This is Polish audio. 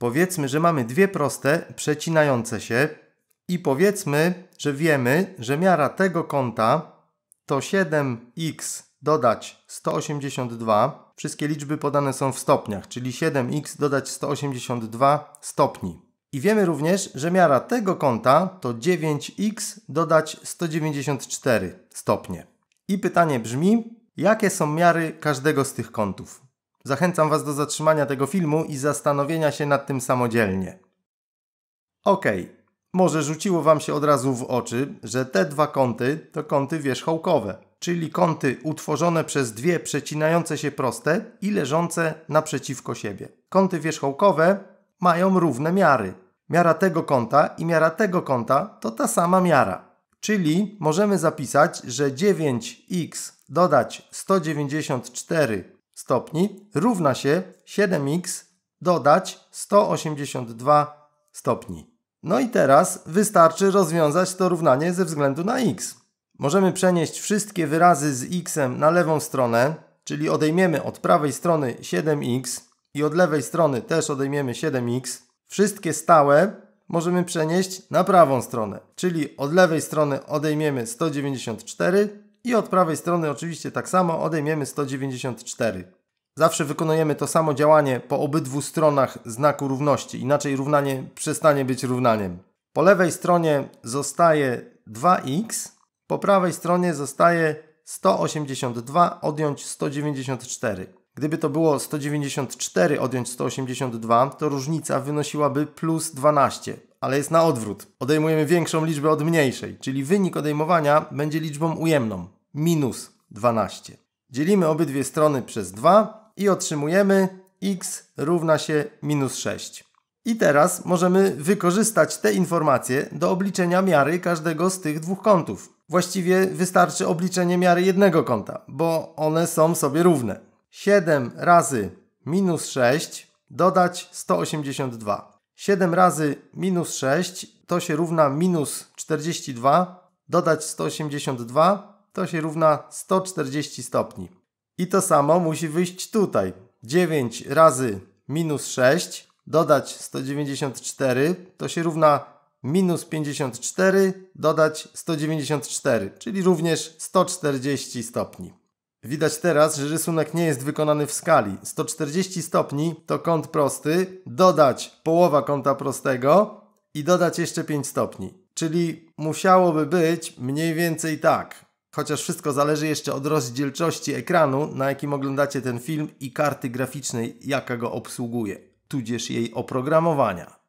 Powiedzmy, że mamy dwie proste przecinające się i powiedzmy, że wiemy, że miara tego kąta to 7x dodać 182. Wszystkie liczby podane są w stopniach, czyli 7x dodać 182 stopni. I wiemy również, że miara tego kąta to 9x dodać 194 stopnie. I pytanie brzmi, jakie są miary każdego z tych kątów? Zachęcam Was do zatrzymania tego filmu i zastanowienia się nad tym samodzielnie. Ok, może rzuciło Wam się od razu w oczy, że te dwa kąty to kąty wierzchołkowe, czyli kąty utworzone przez dwie przecinające się proste i leżące naprzeciwko siebie. Kąty wierzchołkowe mają równe miary. Miara tego kąta i miara tego kąta to ta sama miara. Czyli możemy zapisać, że 9x dodać 194 stopni równa się 7x dodać 182 stopni. No i teraz wystarczy rozwiązać to równanie ze względu na x. Możemy przenieść wszystkie wyrazy z x na lewą stronę, czyli odejmiemy od prawej strony 7x i od lewej strony też odejmiemy 7x. Wszystkie stałe możemy przenieść na prawą stronę, czyli od lewej strony odejmiemy 194 i od prawej strony oczywiście tak samo odejmiemy 194. Zawsze wykonujemy to samo działanie po obydwu stronach znaku równości, inaczej równanie przestanie być równaniem. Po lewej stronie zostaje 2x, po prawej stronie zostaje 182 odjąć 194. Gdyby to było 194 odjąć 182, to różnica wynosiłaby plus 12 ale jest na odwrót. Odejmujemy większą liczbę od mniejszej, czyli wynik odejmowania będzie liczbą ujemną, minus 12. Dzielimy obydwie strony przez 2 i otrzymujemy x równa się minus 6. I teraz możemy wykorzystać te informacje do obliczenia miary każdego z tych dwóch kątów. Właściwie wystarczy obliczenie miary jednego kąta, bo one są sobie równe. 7 razy minus 6 dodać 182. 7 razy minus 6 to się równa minus 42, dodać 182 to się równa 140 stopni. I to samo musi wyjść tutaj. 9 razy minus 6 dodać 194 to się równa minus 54 dodać 194, czyli również 140 stopni. Widać teraz, że rysunek nie jest wykonany w skali. 140 stopni to kąt prosty, dodać połowa kąta prostego i dodać jeszcze 5 stopni. Czyli musiałoby być mniej więcej tak. Chociaż wszystko zależy jeszcze od rozdzielczości ekranu, na jakim oglądacie ten film i karty graficznej, jaka go obsługuje, tudzież jej oprogramowania.